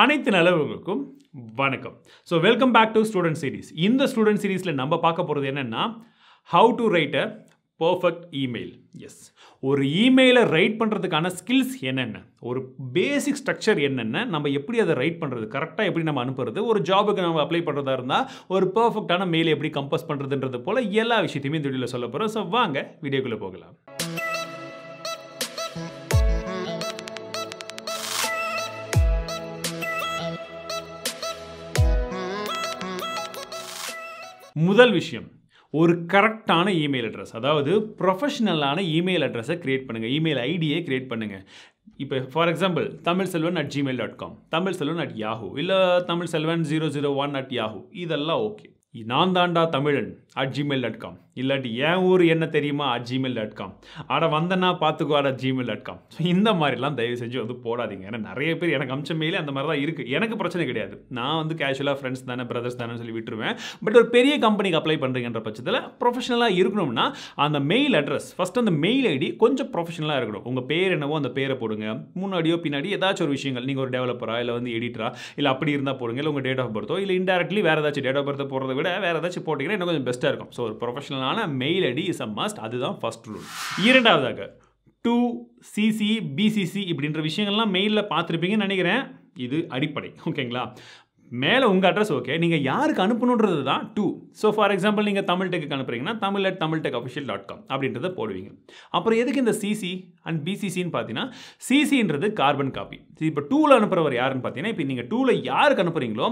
அனைத்து நலவுகளுக்கும் வணக்கம் so welcome back to student series இந்த ஸ்டூடெண்ட் சீரீஸில் நம்ம பார்க்க போகிறது என்னென்னா how to write a perfect email எஸ் ஒரு இமெயிலை ரைட் பண்ணுறதுக்கான ஸ்கில்ஸ் என்னென்ன ஒரு பேசிக் ஸ்ட்ரக்சர் என்னென்ன நம்ம எப்படி அதை ரைட் பண்ணுறது கரெக்டாக எப்படி நம்ம அனுப்புறது ஒரு ஜாபுக்கு நம்ம அப்ளை பண்ணுறதா இருந்தால் ஒரு பர்ஃபெக்டான மெயில் எப்படி கம்போஸ் பண்ணுறதுன்றது போல் எல்லா விஷயத்தையுமே இந்த வீடியோவில் சொல்ல போகிறோம் ஸோ வாங்க வீடியோக்குள்ளே போகலாம் முதல் விஷயம் ஒரு கரெக்டான இமெயில் அட்ரஸ் அதாவது ப்ரொஃபஷனலான இமெயில் அட்ரஸை க்ரியேட் பண்ணுங்கள் இமெயில் ஐடியை க்ரியேட் பண்ணுங்கள் இப்போ for example Tamil Selvan at Gmail dot com Tamil Selvan at Yahoo இல்லை Tamil Selvan zero zero one at Yahoo இதெல்லாம் ஓகே நான் தாண்டா தமிழன் அட் ஜிமெயில் டாட் காம் இல்லாட்டி என் ஊர் என்ன தெரியுமா அட் ஜிமெயில் டாட் காம் ஆட வந்தேன்னா பார்த்துக்கோ at Gmail dot com so இந்த மாதிரிலாம் தயவு செஞ்சு வந்து போடாதீங்க ஏன்னா நிறைய பேர் எனக்கு அம்சம் மெயிலே அந்த மாதிரி தான் இருக்குது எனக்கு பிரச்சனை கிடையாது நான் வந்து கேஷுவலாக ஃப்ரெண்ட்ஸ் தானே பிரதர்ஸ் தானே சொல்லி விட்டுருவேன் பட் ஒரு பெரிய கம்பெனிக்கு அப்ளை பண்ணுறீங்கன்ற பட்சத்தில் ப்ரொஃபஷனலாக இருக்கணும்னா அந்த மெயில் அட்ரஸ் ஃபஸ்ட் அந்த மெயில் ஐடி கொஞ்சம் ப்ரொஃபஷனலாக இருக்கணும் உங்கள் பேர் என்னவோ அந்த பேரை போடுங்க முன்னாடியோ பின்னாடி ஏதாச்சும் ஒரு விஷயங்கள் நீங்கள் ஒரு டெவலப்பராக இல்லை வந்து எடிட்டரா இல்லை அப்படி இருந்தால் போடுங்க இல்லை உங்கள் டேட் ஆஃப் பர்த்தோ இல்லை இன்டெரக்ட்லி வேறு ஏதாச்சும் டேட் ஆஃப் பர்த்தை போகிறத விட வேறு ஏதாச்சும் போட்டிங்கன்னா இன்னும் கொஞ்சம் பெஸ்ட்டாக மஸ்ட்டாக இருக்கும் ஸோ ஒரு ப்ரொஃபஷனலான mail ID is a must அதுதான் ஃபஸ்ட் ரூல் இரண்டாவதாக டூ சிசி பிசிசி இப்படின்ற விஷயங்கள்லாம் மெயிலில் பார்த்துருப்பீங்கன்னு நினைக்கிறேன் இது அடிப்படை ஓகேங்களா மேலே உங்கள் அட்ரஸ் ஓகே நீங்கள் யாருக்கு அனுப்பணுன்றது தான் டூ ஸோ ஃபார் எக்ஸாம்பிள் நீங்கள் தமிழ் டெக்கு அனுப்புறீங்கன்னா Tamil at Tamil tech official dot com அப்படின்றத போடுவீங்க அப்புறம் எதுக்கு இந்த சிசி அண்ட் பிசிசின்னு பார்த்தீங்கன்னா சிசின்றது கார்பன் காப்பி இப்போ டூவில் அனுப்புகிறவர் யாருன்னு பார்த்தீங்கன்னா இப்போ நீங்கள் டூவில் யாருக்கு அனுப்புகிறீங்களோ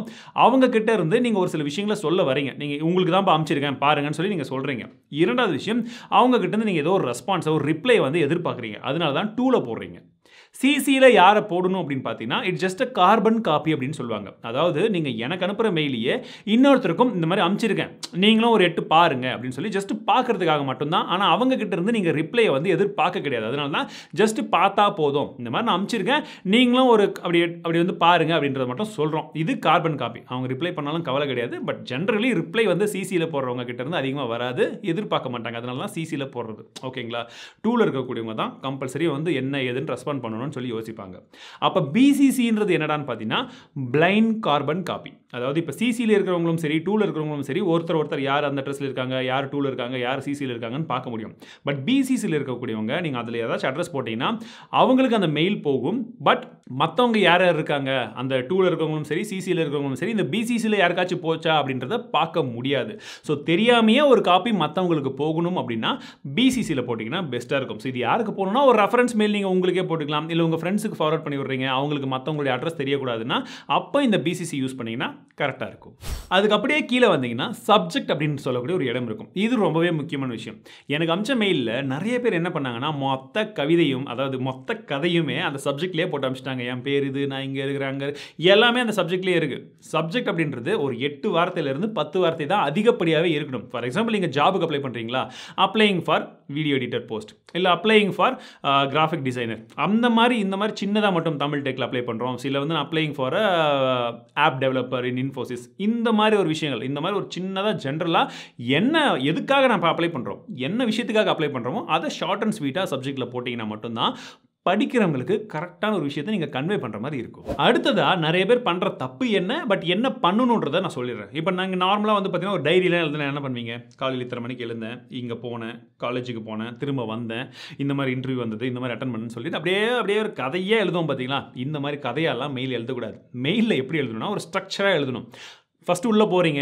அவங்க இருந்து நீங்கள் ஒரு சில விஷயங்களை சொல்ல வரீங்க நீங்கள் உங்களுக்கு தான் அமைச்சிருக்கேன் பாருங்கன்னு சொல்லி நீங்கள் சொல்கிறீங்க இரண்டாவது விஷயம் அவங்க கிட்டேருந்து நீங்கள் ஏதோ ஒரு ரெஸ்பான்ஸ் ஒரு ரிப்ளை வந்து எதிர்பார்க்குறீங்க அதனால தான் டூவில் போடுறீங்க சிசியில் யாரை போடணும் அப்படின்னு பார்த்தீங்கன்னா it's just a carbon copy அப்படின்னு சொல்லுவாங்க அதாவது நீங்கள் எனக்கு அனுப்புகிற மெயிலையே இன்னொருத்தருக்கும் இந்த மாதிரி அமுச்சிருக்கேன் நீங்களும் ஒரு எட்டு பாருங்க அப்படின்னு சொல்லி ஜஸ்ட் பார்க்கறதுக்காக மட்டும்தான் ஆனால் அவங்க கிட்ட இருந்து நீங்கள் ரிப்ளையை வந்து எதிர்பார்க்க கிடையாது அதனால தான் ஜஸ்ட் பார்த்தா போதும் இந்த மாதிரி நான் அமுச்சிருக்கேன் நீங்களும் ஒரு அப்படி அப்படி வந்து பாருங்க அப்படின்றத மட்டும் சொல்கிறோம் இது கார்பன் காப்பி அவங்க ரிப்ளை பண்ணாலும் கவலை கிடையாது பட் ஜென்ரலி ரிப்ளை வந்து சிசியில் போடுறவங்க கிட்ட இருந்து அதிகமாக வராது எதிர்பார்க்க மாட்டாங்க அதனால தான் சிசியில் போடுறது ஓகேங்களா டூவில் இருக்கக்கூடியவங்க தான் கம்பல்சரி வந்து என்ன ஏதுன்னு ரெஸ்பாண்ட் பண்ணணும் பண்ணணும்னு சொல்லி யோசிப்பாங்க அப்போ பிசிசின்றது என்னடான்னு பார்த்தீங்கன்னா பிளைண்ட் கார்பன் காப்பி அதாவது இப்போ சிசியில் இருக்கிறவங்களும் சரி டூவில் இருக்கிறவங்களும் சரி ஒருத்தர் ஒருத்தர் யார் அந்த அட்ரஸில் இருக்காங்க யார் டூவில் இருக்காங்க யார் சிசியில் இருக்காங்கன்னு பார்க்க முடியும் பட் பிசிசியில் இருக்கக்கூடியவங்க நீங்கள் அதில் ஏதாச்சும் அட்ரஸ் போட்டிங்கன்னா அவங்களுக்கு அந்த மெயில் போகும் பட் மற்றவங்க யார் யார் இருக்காங்க அந்த டூவில் இருக்கிறவங்களும் சரி சிசியில் இருக்கிறவங்களும் சரி இந்த பிசிசியில் யாருக்காச்சும் போச்சா அப்படின்றத பார்க்க முடியாது ஸோ தெரியாமையே ஒரு காப்பி மற்றவங்களுக்கு போகணும் அப்படின்னா பிசிசியில் போட்டிங்கன்னா பெஸ்ட்டாக இருக்கும் ஸோ இது யாருக்கு போகணும்னா ஒரு ரெஃபரன்ஸ் மெயில் நீங்கள் உங்களுக்கே போட்டுக்கலாம் இல்லை உங்கள் ஃப்ரெண்ட்ஸுக்கு ஃபார்வர்ட் பண்ணி விட்றீங்க அவங்களுக்கு மற்றவங்களுடைய அட்ரஸ் தெரியக்கூடாதுன்னா அப்போ இந்த பிசிசி யூஸ் பண்ணிங்கன்னா கரெக்டாக இருக்கும் அதுக்கு அப்படியே கீழே வந்தீங்கன்னா சப்ஜெக்ட் அப்படின்னு சொல்லக்கூடிய ஒரு இடம் இருக்கும் இது ரொம்பவே முக்கியமான விஷயம் எனக்கு அமிச்ச மெயிலில் நிறைய பேர் என்ன பண்ணாங்கன்னா மொத்த கவிதையும் அதாவது மொத்த கதையுமே அந்த சப்ஜெக்ட்லேயே போட்டு அமிச்சிட்டாங்க என் பேர் இது நான் இங்கே இருக்கிறாங்க எல்லாமே அந்த சப்ஜெக்ட்லேயே இருக்குது சப்ஜெக்ட் அப்படின்றது ஒரு எட்டு வார்த்தையிலேருந்து பத்து வார்த்தை தான் அதிகப்படியாகவே இருக்கணும் ஃபார் எக்ஸாம்பிள் நீங்கள் ஜாபுக்கு அப்ளை பண்ணுறீங்களா applying for video editor post இல்லை அப்ளைங் ஃபார் கிராஃபிக் டிசைனர் அந்த மாதிரி இந்த மாதிரி சின்னதாக மட்டும் தமிழ் டெக்கில் அப்ளை பண்ணுறோம் சில வந்து அப்ளைங் ஃபார் ஆப் டெவலப்பர் மாதிரி இன்ஃபோசிஸ் இந்த மாதிரி ஒரு விஷயங்கள் இந்த மாதிரி ஒரு சின்னதாக ஜென்ரலாக என்ன எதுக்காக நம்ம அப்ளை பண்ணுறோம் என்ன விஷயத்துக்காக அப்ளை பண்ணுறோமோ அதை ஷார்ட் அண்ட் ஸ்வீட்டாக சப்ஜெக்ட்டில் போட்டிங்கன்னா மட்டும்தான் படிக்கிறவங்களுக்கு கரெக்டான ஒரு விஷயத்தை நீங்கள் கன்வே பண்ணுற மாதிரி இருக்கும் அடுத்ததாக நிறைய பேர் பண்ணுற தப்பு என்ன பட் என்ன பண்ணணுன்றதை நான் சொல்லிடுறேன் இப்போ நாங்கள் நார்மலாக வந்து பார்த்தீங்கன்னா ஒரு டைரியில் எழுதுனா என்ன பண்ணுவீங்க காலையில் இத்தனை மணிக்கு எழுந்தேன் இங்கே போனேன் காலேஜுக்கு போனேன் திரும்ப வந்தேன் இந்த மாதிரி இன்டர்வியூ வந்தது இந்த மாதிரி அட்டன் பண்ணுன்னு சொல்லிட்டு அப்படியே அப்படியே ஒரு கதையே எழுதுவோம் பார்த்தீங்களா இந்த மாதிரி கதையெல்லாம் மெயில் எழுதக்கூடாது மெயிலில் எப்படி எழுதணும்னா ஒரு ஸ்ட்ரக்சராக எழுதணும் ஃபஸ்ட்டு உள்ளே போகிறீங்க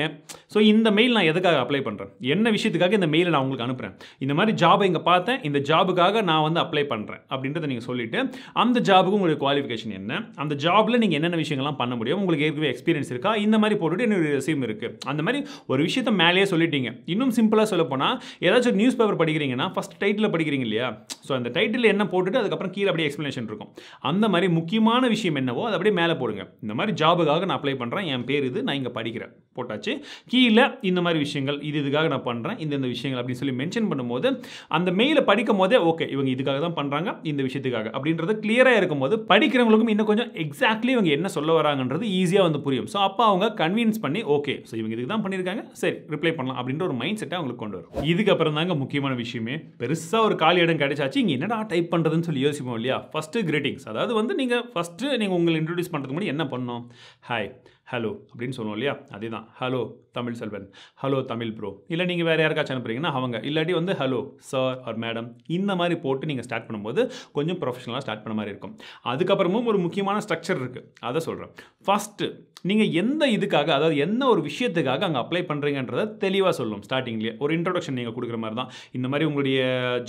ஸோ இந்த மெயில் நான் எதுக்காக அப்ளை பண்ணுறேன் என்ன விஷயத்துக்காக இந்த மெயிலை நான் உங்களுக்கு அனுப்புகிறேன் இந்த மாதிரி ஜாப் இங்கே பார்த்தேன் இந்த ஜாபுக்காக நான் வந்து அப்ளை பண்ணுறேன் அப்படின்றத நீங்கள் சொல்லிவிட்டு அந்த ஜாபுக்கு உங்களுக்கு குவாலிஃபிகேஷன் என்ன அந்த ஜாபில் நீங்கள் என்னென்ன விஷயங்கள்லாம் பண்ண முடியும் உங்களுக்கு ஏற்கனவே எக்ஸ்பீரியன்ஸ் இருக்கா இந்த மாதிரி போட்டுட்டு என்னுடைய ரெசியூம் இருக்குது அந்த மாதிரி ஒரு விஷயத்த மேலேயே சொல்லிட்டீங்க இன்னும் சிம்பிளாக சொல்ல போனால் ஏதாச்சும் ஒரு நியூஸ் பேப்பர் படிக்கிறீங்கன்னா ஃபஸ்ட் டைட்டில் படிக்கிறீங்க இல்லையா ஸோ அந்த டைட்டில் என்ன போட்டுட்டு அதுக்கப்புறம் கீழே அப்படியே எக்ஸ்ப்ளனேஷன் இருக்கும் அந்த மாதிரி முக்கியமான விஷயம் என்னவோ அதை அப்படியே மேலே போடுங்க இந்த மாதிரி ஜாபுக்காக நான் அப்ளை பண்ணுறேன் என் பேர் இது நான் இங்கே படிக்கிறேன் பண்ணிக்கிறேன் போட்டாச்சு கீழே இந்த மாதிரி விஷயங்கள் இது இதுக்காக நான் பண்ணுறேன் இந்த இந்த விஷயங்கள் அப்படின்னு சொல்லி மென்ஷன் பண்ணும்போது அந்த மெயிலை படிக்கும் போதே ஓகே இவங்க இதுக்காக தான் பண்ணுறாங்க இந்த விஷயத்துக்காக அப்படின்றது கிளியராக இருக்கும்போது படிக்கிறவங்களுக்கும் இன்னும் கொஞ்சம் எக்ஸாக்ட்லி இவங்க என்ன சொல்ல வராங்கன்றது ஈஸியாக வந்து புரியும் ஸோ அப்போ அவங்க கன்வின்ஸ் பண்ணி ஓகே ஸோ இவங்க இதுக்கு தான் பண்ணியிருக்காங்க சரி ரிப்ளை பண்ணலாம் அப்படின்ற ஒரு மைண்ட் செட்டை அவங்களுக்கு கொண்டு வரும் இதுக்கப்புறம் தாங்க முக்கியமான விஷயமே பெருசாக ஒரு காலி இடம் கிடைச்சாச்சு இங்கே என்னடா டைப் பண்ணுறதுன்னு சொல்லி யோசிப்போம் இல்லையா ஃபஸ்ட்டு கிரீட்டிங்ஸ் அதாவது வந்து நீங்கள் ஃபஸ்ட்டு நீங்கள் உங்களை இன்ட்ரடியூஸ் பண்ணுறதுக்கு முன்னாடி என்ன பண்ணோம் ஹாய் ஹலோ அப்படின்னு சொன்னோம் இல்லையா அதே தான் hello Tamil Selvan hello Tamil bro இல்லை நீங்கள் வேறு யாருக்காச்சும் அனுப்புறீங்கன்னா அவங்க இல்லாட்டி வந்து ஹலோ சார் ஆர் மேடம் இந்த மாதிரி போட்டு நீங்கள் ஸ்டார்ட் பண்ணும்போது கொஞ்சம் ப்ரொஃபஷனலாக ஸ்டார்ட் பண்ண மாதிரி இருக்கும் அதுக்கப்புறமும் ஒரு முக்கியமான ஸ்ட்ரக்சர் இருக்குது அதை சொல்கிறேன் ஃபஸ்ட்டு நீங்கள் எந்த இதுக்காக அதாவது எந்த ஒரு விஷயத்துக்காக அங்கே அப்ளை பண்ணுறீங்கன்றதை தெளிவாக சொல்லும் ஸ்டார்டிங்லேயே ஒரு இன்ட்ரொடக்ஷன் நீங்கள் கொடுக்குற மாதிரி தான் இந்த மாதிரி உங்களுடைய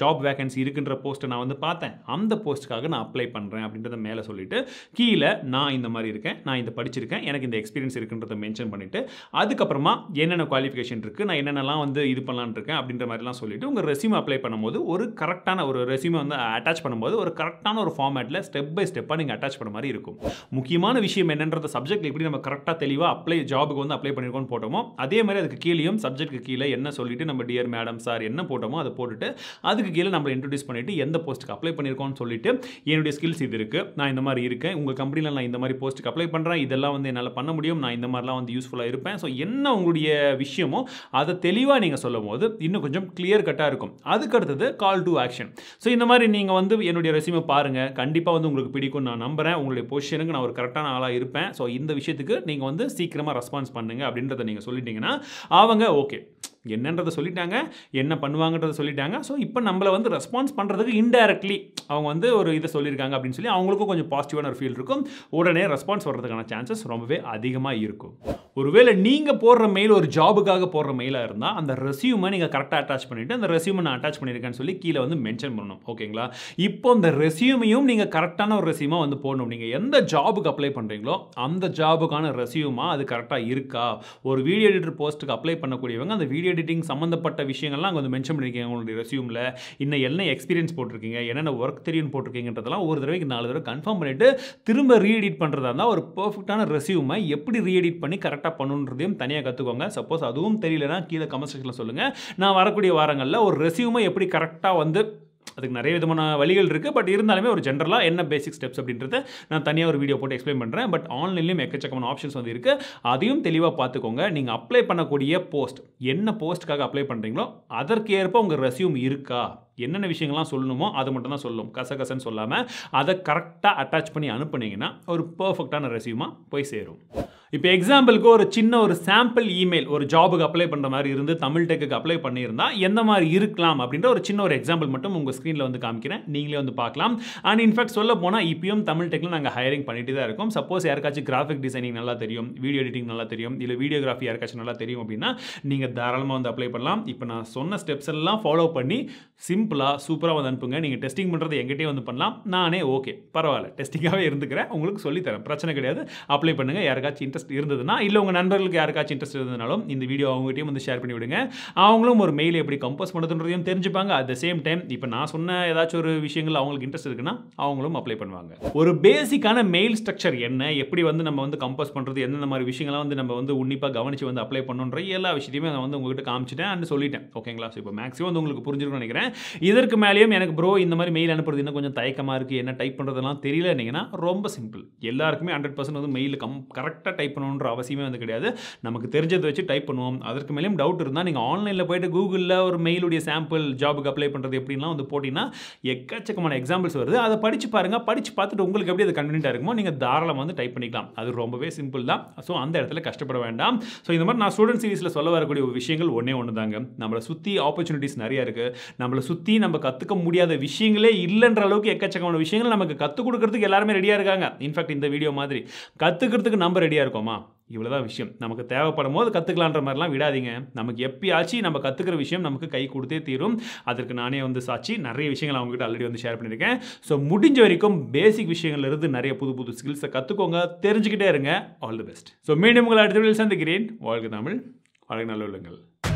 ஜாப் வேகன்சி இருக்குன்ற போஸ்ட்டை நான் வந்து பார்த்தேன் அந்த போஸ்ட்டுக்காக நான் அப்ளை பண்ணுறேன் அப்படின்றத மேலே சொல்லிவிட்டு கீழே நான் இந்த மாதிரி இருக்கேன் நான் இதை படிச்சிருக்கேன் எனக்கு இந்த எக்ஸ்பீரியன்ஸ் இருக்குன்றதை மென்ஷன் பண்ணிவிட்டு அதுக்கப்புறமா பண்ணலாம் என்னென்ன குவாலிஃபிகேஷன் இருக்குது நான் என்னென்னலாம் வந்து இது பண்ணலான் இருக்கேன் அப்படின்ற மாதிரிலாம் சொல்லிவிட்டு உங்கள் ரெசியூம் அப்ளை பண்ணும்போது ஒரு கரெக்டான ஒரு ரெசியூமை வந்து அட்டாச் பண்ணும்போது ஒரு கரெக்டான ஒரு ஃபார்மேட்டில் ஸ்டெப் பை ஸ்டெப்பாக நீங்கள் அட்டாச் பண்ண மாதிரி இருக்கும் முக்கியமான விஷயம் என்னன்றத சப்ஜெக்ட் எப்படி நம்ம கரெக்டாக தெளிவாக அப்ளை ஜாபுக்கு வந்து அப்ளை பண்ணியிருக்கோம்னு போட்டோமோ அதே மாதிரி அதுக்கு கீழேயும் சப்ஜெக்ட்டுக்கு கீழே என்ன சொல்லிவிட்டு நம்ம டியர் மேடம் சார் என்ன போட்டோமோ அதை போட்டுட்டு அதுக்கு கீழே நம்மளை இன்ட்ரடியூஸ் பண்ணிவிட்டு எந்த போஸ்ட்டுக்கு அப்ளை பண்ணியிருக்கோம்னு சொல்லிட்டு என்னுடைய ஸ்கில்ஸ் இது இருக்குது நான் இந்த மாதிரி இருக்கேன் உங்கள் கம்பெனியில் நான் இந்த மாதிரி போஸ்ட்டுக்கு அப்ளை பண்ணுறேன் இதெல்லாம் வந்து என்னால் பண்ண முடியும் நான் இந்த மாதிரிலாம் வந்து யூஸ்ஃபுல்லாக இருப்பேன் ஸோ என்ன உங்களுடைய விஷயமோ அதை தெளிவாக நீங்கள் சொல்லும் போது இன்னும் கொஞ்சம் கிளியர் கட்டாக இருக்கும் அதுக்கு அடுத்தது கால் டு ஆக்ஷன் ஸோ இந்த மாதிரி நீங்கள் வந்து என்னுடைய ரெசியூமை பாருங்கள் கண்டிப்பாக வந்து உங்களுக்கு பிடிக்கும் நான் நம்புகிறேன் உங்களுடைய பொசிஷனுக்கு நான் ஒரு கரெக்டான ஆளாக இருப்பேன் ஸோ இந்த விஷயத்துக்கு நீங்கள் வந்து சீக்கிரமாக ரெஸ்பான்ஸ் பண்ணுங்கள் அப்படின்றத நீங்கள் சொல்லிட்டீங்கன்னா அவங்க ஓகே என்னன்றத சொல்லிட்டாங்க என்ன பண்ணுவாங்கன்றத சொல்லிட்டாங்க ஸோ இப்போ நம்மளை வந்து ரெஸ்பான்ஸ் பண்ணுறதுக்கு இன்டெரக்ட்லி அவங்க வந்து ஒரு இதை சொல்லியிருக்காங்க அப்படின்னு சொல்லி அவங்களுக்கும் கொஞ்சம் பாசிட்டிவான ஒரு ஃபீல் இருக்கும் உடனே ரெஸ்பான்ஸ் வர்றதுக்கான சான்சஸ் ரொம்பவே அதிகமாக இருக்கும் ஒருவேளை நீங்கள் போடுற மெயில் ஒரு ஜாபுக்காக போடுற மெயிலாக இருந்தால் அந்த ரெசியூமை நீங்கள் கரெக்டாக அட்டாச் பண்ணிவிட்டு அந்த ரெசியூமை நான் அட்டாச் பண்ணியிருக்கேன்னு சொல்லி கீழே வந்து மென்ஷன் பண்ணணும் ஓகேங்களா இப்போ அந்த ரெசியூமையும் நீங்கள் கரெக்டான ஒரு ரெசியூமாக வந்து போடணும் நீங்கள் எந்த ஜாபுக்கு அப்ளை பண்ணுறீங்களோ அந்த ஜாபுக்கான ரெசியூமாக அது கரெக்டாக இருக்கா ஒரு வீடியோ எடிட்டர் போஸ்ட்டுக்கு அப்ளை பண்ணக்கூடியவங்க அந்த வீடியோ எடிட்டிங் சம்மந்தப்பட்ட விஷயங்கள்லாம் அங்கே வந்து மென்ஷன் பண்ணியிருக்கீங்க உங்களுடைய ரெசியூமில் இன்னும் என்ன எக்ஸ்பீரியன்ஸ் போட்டிருக்கீங்க என்னென்ன ஒர்க் தெரியும்னு போட்டிருக்கீங்கன்றதெல்லாம் ஒரு தடவைக்கு நாலு தடவை கன்ஃபார்ம் பண்ணிவிட்டு திரும்ப ரீஎடிட் பண்ணுறதா இருந்தால் ஒரு பர்ஃபெக்டான ரெசியூமை எப்படி ரீஎடிட் பண்ணி கரெக்டாக பண்ணுன்றதையும் தனியாக கற்றுக்கோங்க சப்போஸ் அதுவும் தெரியலனா கீழே கமெண்ட் செக்ஷனில் சொல்லுங்கள் நான் வரக்கூடிய வாரங்களில் ஒரு ரெசியூமை எப்படி கரெக்டாக வந்து அதுக்கு நிறைய விதமான வழிகள் இருக்குது பட் இருந்தாலுமே ஒரு ஜென்ரலாக என்ன பேசிக் ஸ்டெப்ஸ் அப்படின்றத நான் தனியாக ஒரு வீடியோ போட்டு எக்ஸ்பிளைன் பண்ணுறேன் பட் ஆன்லைன்லேயும் எக்கச்சக்கமான ஆப்ஷன்ஸ் வந்து இருக்குது அதையும் தெளிவாக பார்த்துக்கோங்க நீங்கள் அப்ளை பண்ணக்கூடிய போஸ்ட் என்ன போஸ்ட்டுக்காக அப்ளை பண்ணுறீங்களோ அதற்கு ஏற்ப உங்கள் ரெசியூம் இருக்கா என்னென்ன விஷயங்கள்லாம் சொல்லணுமோ அது மட்டும் தான் சொல்லும் கசகசன்னு சொல்லாமல் அதை கரெக்டாக அட்டாச் பண்ணி அனுப்புனீங்கன்னா ஒரு பர்ஃபெக்டான ரெசியூமாக போய் சேரும் இப்போ எக்ஸாம்பிளுக்கு ஒரு சின்ன ஒரு சாம்பிள் இமெயில் ஒரு ஜாபுக்கு அப்ளை பண்ணுற மாதிரி இருந்து தமிழ் டெக்குக்கு அப்ளை பண்ணியிருந்தா எந்த மாதிரி இருக்கலாம் அப்படின்ற ஒரு சின்ன ஒரு எக்ஸாம்பிள் மட்டும் உங்கள் ஸ்க்ரீனில் வந்து காமிக்கிறேன் நீங்களே வந்து பார்க்கலாம் அண்ட் இன்ஃபேக்ட் சொல்ல போனால் இப்பயும் தமிழ் டெக்கில் நாங்கள் ஹையரிங் பண்ணிட்டு தான் இருக்கோம் சப்போஸ் யாருக்காச்சும் கிராஃபிக் டிசைனிங் நல்லா தெரியும் வீடியோ எடிட்டிங் நல்லா தெரியும் இல்லை வீடியோகிராஃபி யாருக்காச்சும் நல்லா தெரியும் அப்படின்னா நீங்கள் தாராளமாக வந்து அப்ளை பண்ணலாம் இப்போ நான் சொன்ன ஸ்டெப்ஸ் எல்லாம் ஃபாலோ பண்ணி சிம்பிளாக சூப்பராக வந்து அனுப்புங்க நீங்கள் டெஸ்டிங் பண்ணுறது எங்கிட்டே வந்து பண்ணலாம் நானே ஓகே பரவாயில்ல டெஸ்டிங்காகவே இருந்துக்கிறேன் உங்களுக்கு சொல்லித்தரேன் பிரச்சனை கிடையாது அப்ளை பண்ணுங்கள் யாருக்காச்சும் இன்ட்ரெஸ்ட் இன்ட்ரெஸ்ட் இருந்ததுன்னா இல்லை உங்கள் நண்பர்களுக்கு யாருக்காச்சும் இன்ட்ரெஸ்ட் இருந்ததுனாலும் இந்த வீடியோ அவங்ககிட்டயும் வந்து ஷேர் பண்ணி விடுங்க அவங்களும் ஒரு மெயில் எப்படி கம்போஸ் பண்ணுறதுன்றதையும் தெரிஞ்சுப்பாங்க அட் த சேம் டைம் இப்போ நான் சொன்ன ஏதாச்சும் ஒரு விஷயங்கள் அவங்களுக்கு இன்ட்ரெஸ்ட் இருக்குன்னா அவங்களும் அப்ளை பண்ணுவாங்க ஒரு பேசிக்கான மெயில் ஸ்ட்ரக்சர் என்ன எப்படி வந்து நம்ம வந்து கம்போஸ் பண்ணுறது எந்தெந்த மாதிரி விஷயங்கள்லாம் வந்து நம்ம வந்து உன்னிப்பாக கவனித்து வந்து அப்ளை பண்ணுன்ற எல்லா விஷயத்தையுமே நான் வந்து உங்கள்கிட்ட காமிச்சிட்டேன் அண்ட் சொல்லிட்டேன் ஓகேங்களா ஸோ இப்போ மேக்ஸிமம் வந்து உங்களுக்கு புரிஞ்சிருக்கும்னு நினைக்கிறேன் இதற்கு மேலேயும் எனக்கு ப்ரோ இந்த மாதிரி மெயில் அனுப்புறது இன்னும் கொஞ்சம் தயக்கமாக இருக்குது என்ன டைப் பண்ணுறதுலாம் தெரியல தெரியலன்னீங்கன்னா ரொம்ப சிம்பிள் எல்லாருக்குமே ஹண்ட்ரட் பர்சன்ட் வந்து மெயில் கம் கரெக்டாக டைப் டைப் பண்ணணுன்ற அவசியமே வந்து கிடையாது நமக்கு தெரிஞ்சதை வச்சு டைப் பண்ணுவோம் அதற்கு மேலேயும் டவுட் இருந்தால் நீங்கள் ஆன்லைனில் போயிட்டு கூகுளில் ஒரு மெயிலுடைய சாம்பிள் ஜாபுக்கு அப்ளை பண்ணுறது எப்படின்லாம் வந்து போட்டிங்கன்னா எக்கச்சக்கமான எக்ஸாம்பிள்ஸ் வருது அதை படித்து பாருங்கள் படித்து பார்த்துட்டு உங்களுக்கு எப்படி அது கன்வீனியாக இருக்குமோ நீங்கள் தாராளமாக வந்து டைப் பண்ணிக்கலாம் அது ரொம்பவே சிம்பிள் தான் ஸோ அந்த இடத்துல கஷ்டப்பட வேண்டாம் ஸோ இந்த மாதிரி நான் ஸ்டூடெண்ட் சீரீஸில் சொல்ல வரக்கூடிய விஷயங்கள் ஒன்றே ஒன்று தாங்க நம்மளை சுற்றி ஆப்பர்ச்சுனிட்டிஸ் நிறையா இருக்குது நம்மளை சுற்றி நம்ம கற்றுக்க முடியாத விஷயங்களே இல்லைன்ற அளவுக்கு எக்கச்சக்கமான விஷயங்கள் நமக்கு கற்றுக் கொடுக்குறதுக்கு எல்லாருமே ரெடியாக இருக்காங்க இன்ஃபேக்ட் இந்த வீடியோ மாதிரி கற்றுக்கிறதுக்கு நம்ம ரெடியாக இருக்கும் இருக்கோமா இவ்வளோ தான் விஷயம் நமக்கு தேவைப்படும் போது கற்றுக்கலான்ற மாதிரிலாம் விடாதீங்க நமக்கு எப்பயாச்சும் நம்ம கற்றுக்கிற விஷயம் நமக்கு கை கொடுத்தே தீரும் அதற்கு நானே வந்து சாட்சி நிறைய விஷயங்கள் அவங்ககிட்ட ஆல்ரெடி வந்து ஷேர் பண்ணியிருக்கேன் ஸோ முடிஞ்ச வரைக்கும் பேசிக் விஷயங்கள்லேருந்து நிறைய புது புது ஸ்கில்ஸை கற்றுக்கோங்க தெரிஞ்சுக்கிட்டே இருங்க ஆல் தி பெஸ்ட் ஸோ மீண்டும் உங்களை அடுத்த வீடியோ சந்திக்கிறேன் வாழ்க தமிழ் வாழ்க நல்ல உள்ளங்கள்